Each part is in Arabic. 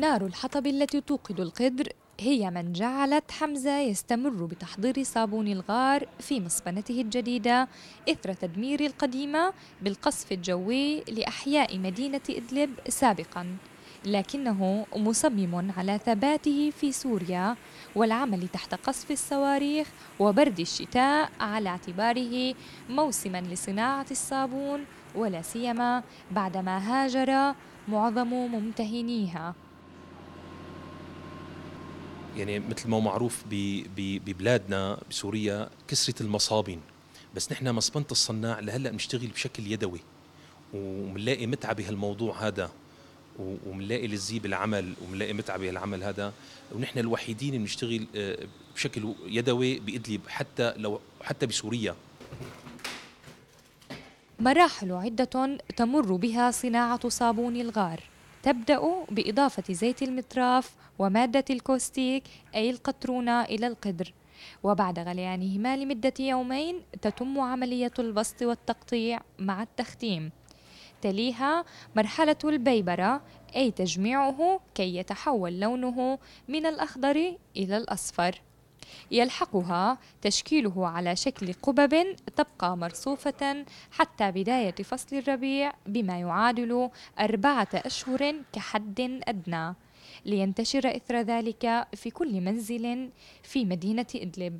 نار الحطب التي توقد القدر هي من جعلت حمزة يستمر بتحضير صابون الغار في مصفنته الجديدة إثر تدمير القديمة بالقصف الجوي لأحياء مدينة إدلب سابقاً لكنه مصمم على ثباته في سوريا والعمل تحت قصف الصواريخ وبرد الشتاء على اعتباره موسما لصناعة الصابون ولا سيما بعدما هاجر معظم ممتهنيها يعني مثل ما هو معروف ببلادنا بسوريا كسرة المصابين بس نحن مصبنة الصناع لهلا بنشتغل بشكل يدوي ومنلاقي متعة بهالموضوع هذا ومنلاقي للزي بالعمل ومنلاقي متعة بهالعمل هذا ونحن الوحيدين اللي بنشتغل آه، بشكل يدوي بإدلب حتى لو حتى بسوريا مراحل عدة تمر بها صناعة صابون الغار تبدأ بإضافة زيت المتراف ومادة الكوستيك أي القطرونة إلى القدر وبعد غليانهما لمدة يومين تتم عملية البسط والتقطيع مع التختيم تليها مرحلة البيبرة أي تجميعه كي يتحول لونه من الأخضر إلى الأصفر يلحقها تشكيله على شكل قبب تبقى مرصوفة حتى بداية فصل الربيع بما يعادل أربعة أشهر كحد أدنى لينتشر إثر ذلك في كل منزل في مدينة إدلب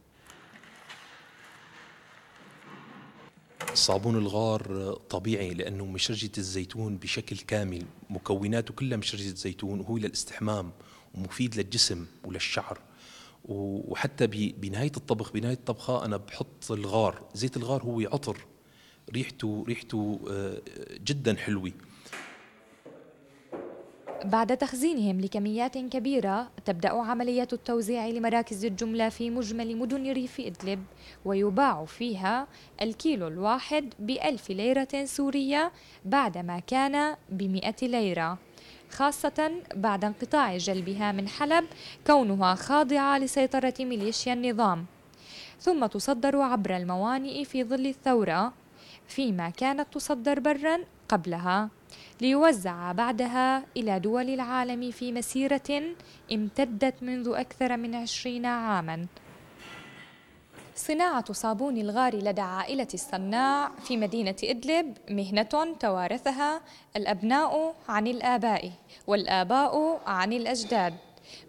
صابون الغار طبيعي لانه مشرجه الزيتون بشكل كامل مكوناته كلها مشرجه زيتون وهو للاستحمام ومفيد للجسم وللشعر وحتى بنهايه الطبخ بنهايه الطبخه انا بحط الغار زيت الغار هو عطر ريحته ريحته آه، جدا حلوه بعد تخزينهم لكميات كبيرة تبدأ عملية التوزيع لمراكز الجملة في مجمل مدن ريف إدلب ويباع فيها الكيلو الواحد بألف ليرة سورية بعدما كان بمئة ليرة خاصة بعد انقطاع جلبها من حلب كونها خاضعة لسيطرة ميليشيا النظام ثم تصدر عبر الموانئ في ظل الثورة فيما كانت تصدر برا قبلها ليوزع بعدها إلى دول العالم في مسيرة امتدت منذ أكثر من عشرين عاماً صناعة صابون الغار لدى عائلة الصناع في مدينة إدلب مهنة توارثها الأبناء عن الآباء والآباء عن الأجداد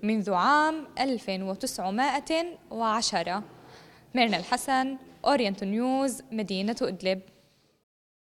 منذ عام 1910 ميرنا الحسن أورينت نيوز مدينة إدلب